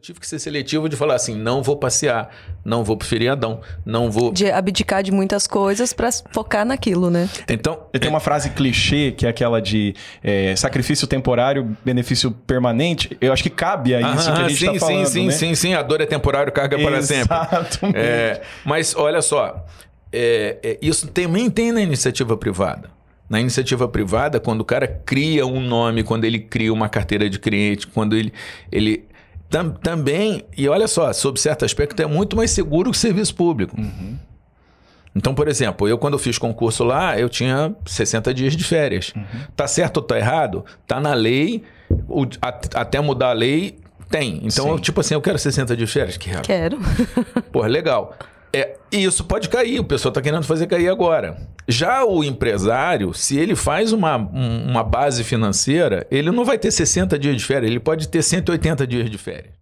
Eu tive que ser seletivo de falar assim, não vou passear, não vou pro feriadão, não vou... De abdicar de muitas coisas para focar naquilo, né? Então... tem é uma frase clichê, que é aquela de é, sacrifício temporário, benefício permanente. Eu acho que cabe a ah, isso ah, que a ah, gente tá sim, tá falando, Sim, sim, né? sim, sim. A dor é temporária, carga para sempre. É, mas olha só, é, é, isso também tem na iniciativa privada. Na iniciativa privada, quando o cara cria um nome, quando ele cria uma carteira de cliente, quando ele, ele tam, também, e olha só, sob certo aspecto, é muito mais seguro que o serviço público. Uhum. Então, por exemplo, eu quando eu fiz concurso lá, eu tinha 60 dias de férias. Uhum. Tá certo ou tá errado? Tá na lei, o, até mudar a lei, tem. Então, eu, tipo assim, eu quero 60 dias de férias? Quero. Quero. Pô, legal. É, e isso pode cair, o pessoal está querendo fazer cair agora. Já o empresário, se ele faz uma, uma base financeira, ele não vai ter 60 dias de férias, ele pode ter 180 dias de férias.